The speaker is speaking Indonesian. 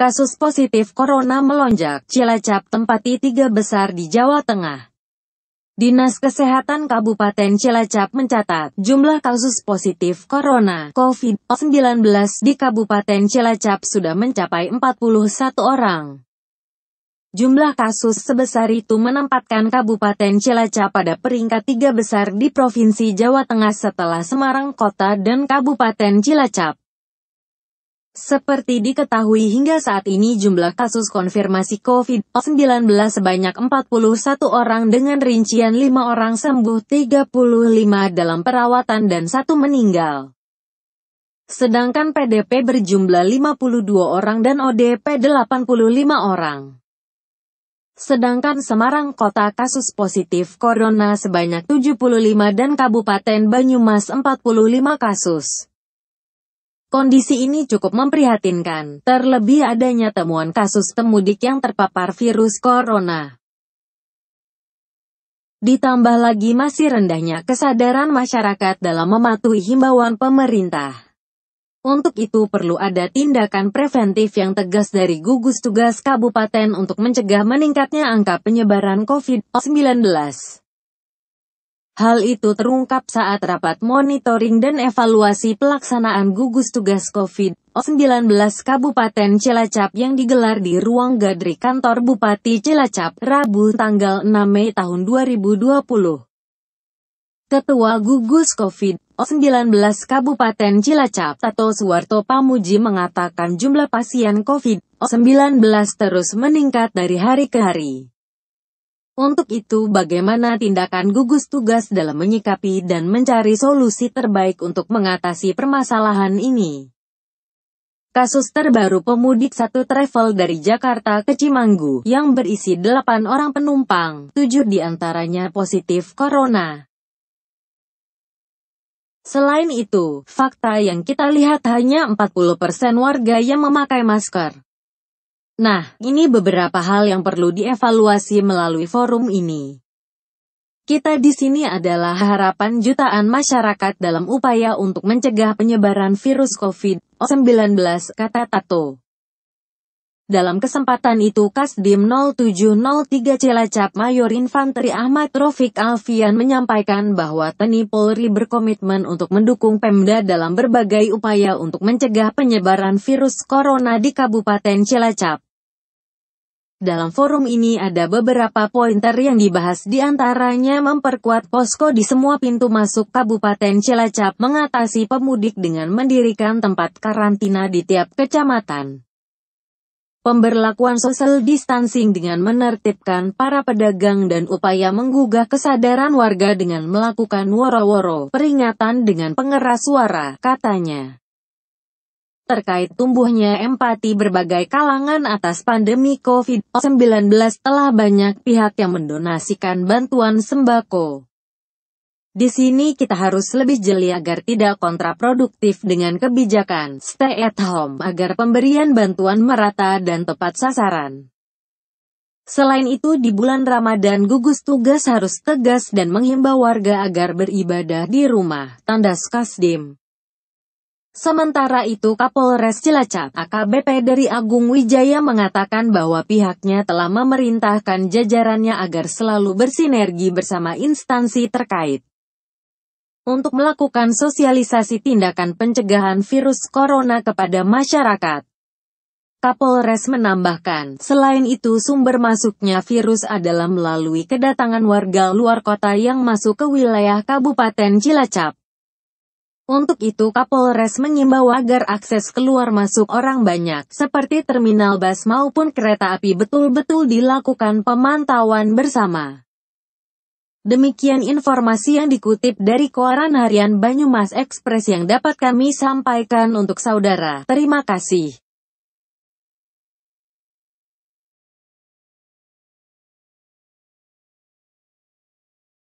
Kasus positif corona melonjak, Cilacap tempati tiga besar di Jawa Tengah. Dinas Kesehatan Kabupaten Cilacap mencatat jumlah kasus positif corona COVID-19 di Kabupaten Cilacap sudah mencapai 41 orang. Jumlah kasus sebesar itu menempatkan Kabupaten Cilacap pada peringkat tiga besar di Provinsi Jawa Tengah setelah Semarang Kota dan Kabupaten Cilacap. Seperti diketahui hingga saat ini jumlah kasus konfirmasi COVID-19 sebanyak 41 orang dengan rincian 5 orang sembuh 35 dalam perawatan dan satu meninggal. Sedangkan PDP berjumlah 52 orang dan ODP 85 orang. Sedangkan Semarang kota kasus positif corona sebanyak 75 dan Kabupaten Banyumas 45 kasus. Kondisi ini cukup memprihatinkan, terlebih adanya temuan kasus pemudik yang terpapar virus corona. Ditambah lagi masih rendahnya kesadaran masyarakat dalam mematuhi himbauan pemerintah. Untuk itu perlu ada tindakan preventif yang tegas dari gugus tugas kabupaten untuk mencegah meningkatnya angka penyebaran COVID-19. Hal itu terungkap saat rapat monitoring dan evaluasi pelaksanaan gugus tugas COVID-19 Kabupaten Cilacap yang digelar di Ruang Gadri Kantor Bupati Cilacap, Rabu tanggal 6 Mei tahun 2020. Ketua Gugus COVID-19 Kabupaten Cilacap, Tato Suwarto Pamuji mengatakan jumlah pasien COVID-19 terus meningkat dari hari ke hari. Untuk itu bagaimana tindakan gugus tugas dalam menyikapi dan mencari solusi terbaik untuk mengatasi permasalahan ini? Kasus terbaru pemudik satu travel dari Jakarta ke Cimanggu, yang berisi 8 orang penumpang, di antaranya positif corona. Selain itu, fakta yang kita lihat hanya 40% warga yang memakai masker. Nah, ini beberapa hal yang perlu dievaluasi melalui forum ini. Kita di sini adalah harapan jutaan masyarakat dalam upaya untuk mencegah penyebaran virus COVID-19, kata Tato. Dalam kesempatan itu Kasdim 0703 Cilacap Mayor Infanteri Ahmad Rofik Alfian menyampaikan bahwa TNI Polri berkomitmen untuk mendukung Pemda dalam berbagai upaya untuk mencegah penyebaran virus corona di Kabupaten Cilacap. Dalam forum ini ada beberapa pointer yang dibahas diantaranya memperkuat posko di semua pintu masuk Kabupaten Cilacap mengatasi pemudik dengan mendirikan tempat karantina di tiap kecamatan. Pemberlakuan social distancing dengan menertibkan para pedagang dan upaya menggugah kesadaran warga dengan melakukan woro-woro peringatan dengan pengeras suara, katanya terkait tumbuhnya empati berbagai kalangan atas pandemi COVID-19 telah banyak pihak yang mendonasikan bantuan sembako. Di sini kita harus lebih jeli agar tidak kontraproduktif dengan kebijakan stay at home agar pemberian bantuan merata dan tepat sasaran. Selain itu di bulan Ramadan gugus tugas harus tegas dan menghimbau warga agar beribadah di rumah, tandas Kasdim. Sementara itu Kapolres Cilacap AKBP dari Agung Wijaya mengatakan bahwa pihaknya telah memerintahkan jajarannya agar selalu bersinergi bersama instansi terkait untuk melakukan sosialisasi tindakan pencegahan virus corona kepada masyarakat. Kapolres menambahkan, selain itu sumber masuknya virus adalah melalui kedatangan warga luar kota yang masuk ke wilayah Kabupaten Cilacap. Untuk itu Kapolres mengimbau agar akses keluar masuk orang banyak seperti terminal bus maupun kereta api betul-betul dilakukan pemantauan bersama. Demikian informasi yang dikutip dari koran harian Banyumas Express yang dapat kami sampaikan untuk saudara. Terima kasih.